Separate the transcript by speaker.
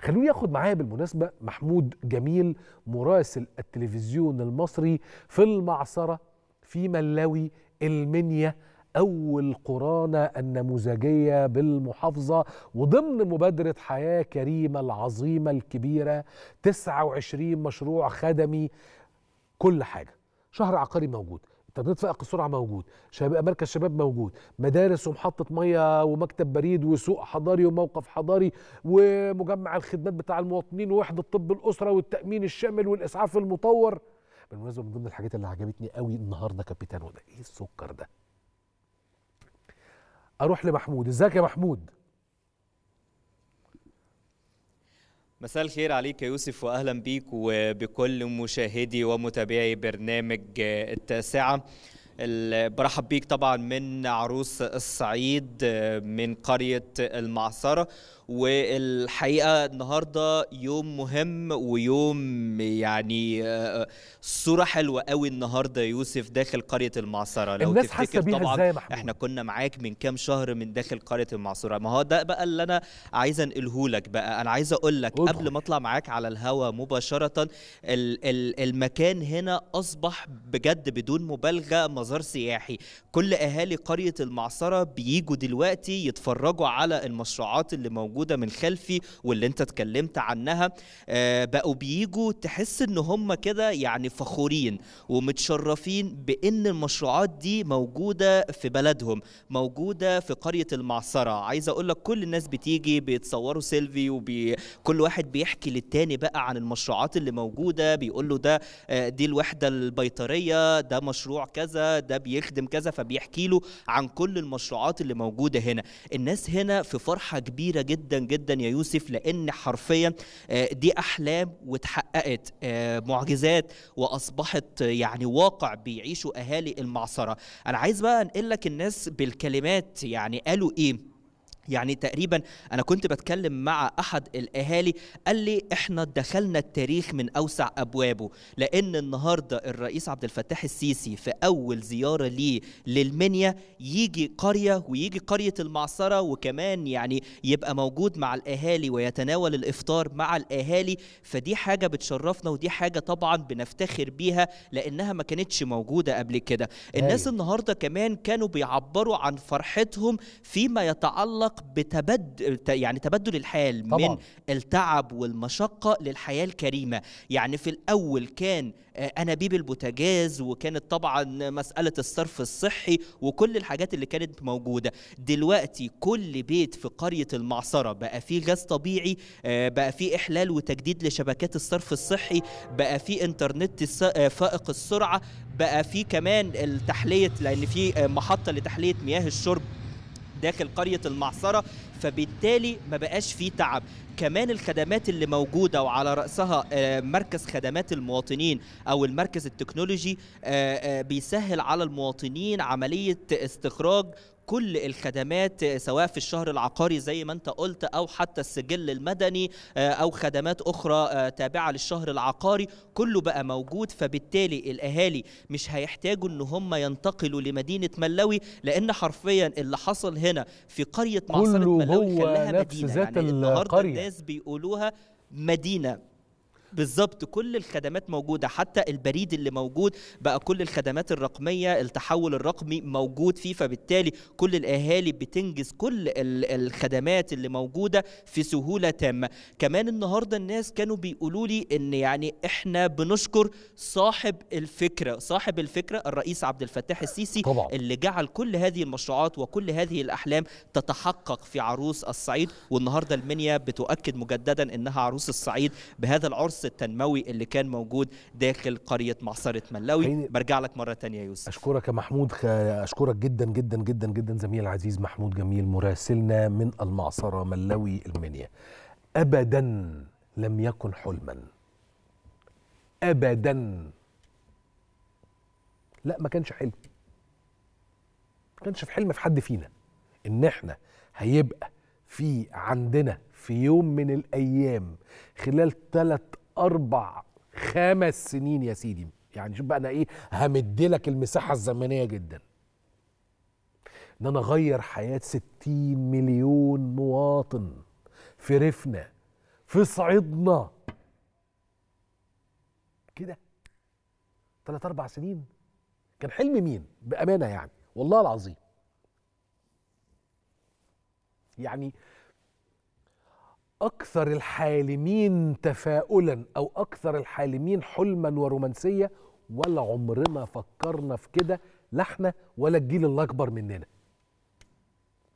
Speaker 1: خلوني ياخد معايا بالمناسبة محمود جميل مراسل التلفزيون المصري في المعصرة في ملاوي المنيا أول قرانة النموذجية بالمحافظة وضمن مبادرة حياة كريمة العظيمة الكبيرة 29 مشروع خدمي كل حاجة شهر عقاري موجود تنطيط فائق السرعه موجود شباب مركز شباب موجود مدارس ومحطه ميه ومكتب بريد وسوق حضاري وموقف حضاري ومجمع الخدمات بتاع المواطنين ووحده طب الاسره والتامين الشامل والاسعاف المطور بالمناسبه من ضمن الحاجات اللي عجبتني قوي النهارده كابتن وده ايه السكر ده اروح لمحمود ازيك يا محمود
Speaker 2: مساء الخير عليك يا يوسف واهلا بيك وبكل مشاهدي ومتابعي برنامج التاسعه برحب بيك طبعا من عروس الصعيد آه، من قريه المعصره والحقيقه النهارده يوم مهم ويوم يعني آه، صوره حلوه قوي النهارده يوسف داخل قريه المعصره لو الناس تفتكر بيها طبعا إزاي احنا كنا معاك من كام شهر من داخل قريه المعصره ما هو ده بقى اللي انا عايز انقله لك بقى انا عايز اقول لك قبل ما اطلع معاك على الهوا مباشره ال ال المكان هنا اصبح بجد بدون مبالغه مزار سياحي كل اهالي قريه المعصره بيجوا دلوقتي يتفرجوا على المشروعات اللي موجوده موجوده من خلفي واللي انت اتكلمت عنها آه، بقوا بيجوا تحس ان هم كده يعني فخورين ومتشرفين بان المشروعات دي موجوده في بلدهم موجوده في قريه المعصره عايز اقول لك كل الناس بتيجي بيتصوروا سيلفي وكل واحد بيحكي للتاني بقى عن المشروعات اللي موجوده بيقول له ده آه، دي الوحده البيطريه ده مشروع كذا ده بيخدم كذا فبيحكي له عن كل المشروعات اللي موجوده هنا الناس هنا في فرحه كبيره جدا جدا جدا يا يوسف لان حرفيا آه، دي احلام واتحققت آه، معجزات واصبحت آه، يعني واقع بيعيشه اهالي المعصره انا عايز بقى انقل لك الناس بالكلمات يعني قالوا ايه يعني تقريبا انا كنت بتكلم مع احد الاهالي قال لي احنا دخلنا التاريخ من اوسع ابوابه لان النهارده الرئيس عبد الفتاح السيسي في اول زياره ليه للمنيا يجي قريه ويجي قريه المعصره وكمان يعني يبقى موجود مع الاهالي ويتناول الافطار مع الاهالي فدي حاجه بتشرفنا ودي حاجه طبعا بنفتخر بيها لانها ما كانتش موجوده قبل كده الناس أيوة. النهارده كمان كانوا بيعبروا عن فرحتهم فيما يتعلق بتبد بتبدل يعني تبدل الحال طبعا. من التعب والمشقه للحياه الكريمه يعني في الاول كان آه، انابيب البوتاجاز وكانت طبعا مساله الصرف الصحي وكل الحاجات اللي كانت موجوده دلوقتي كل بيت في قريه المعصره بقى فيه غاز طبيعي آه، بقى فيه احلال وتجديد لشبكات الصرف الصحي بقى فيه انترنت آه، فائق السرعه بقى فيه كمان التحليه لان في محطه لتحليه مياه الشرب داخل قرية المعصرة فبالتالي ما بقاش فيه تعب كمان الخدمات اللي موجودة وعلى رأسها آه، مركز خدمات المواطنين أو المركز التكنولوجي آه، آه، بيسهل على المواطنين عملية استخراج كل الخدمات سواء في الشهر العقاري زي ما انت قلت او حتى السجل المدني او خدمات اخرى تابعه للشهر العقاري كله بقى موجود فبالتالي الاهالي مش هيحتاجوا ان هم ينتقلوا لمدينه ملوي لان حرفيا اللي حصل هنا في قريه معصره ملوي هو نفس ذات يعني القرية الناس بيقولوها مدينة بالظبط كل الخدمات موجوده حتى البريد اللي موجود بقى كل الخدمات الرقميه التحول الرقمي موجود فيه فبالتالي كل الاهالي بتنجز كل الخدمات اللي موجوده في سهوله تامه كمان النهارده الناس كانوا بيقولوا لي ان يعني احنا بنشكر صاحب الفكره صاحب الفكره الرئيس عبد الفتاح السيسي طبعا. اللي جعل كل هذه المشروعات وكل هذه الاحلام تتحقق في عروس الصعيد والنهارده المنيا بتؤكد مجددا انها عروس الصعيد بهذا العرس النص التنموي اللي كان موجود داخل قريه معصره ملاوي برجع لك مره ثانيه يا يوسف
Speaker 1: اشكرك يا محمود اشكرك جدا جدا جدا جدا زميل العزيز محمود جميل مراسلنا من المعصره ملاوي المنيا ابدا لم يكن حلما ابدا لا ما كانش حلم ما كانش في حلم في حد فينا ان احنا هيبقى في عندنا في يوم من الايام خلال ثلاث أربع خمس سنين يا سيدي يعني شوف بقى أنا إيه همد لك المساحة الزمنية جدا إن أنا أغير حياة 60 مليون مواطن في ريفنا في صعيدنا كده ثلاث أربع سنين كان حلم مين بأمانة يعني والله العظيم يعني اكثر الحالمين تفاؤلا او اكثر الحالمين حلما ورومانسيه ولا عمرنا فكرنا في كده لا احنا ولا الجيل الاكبر مننا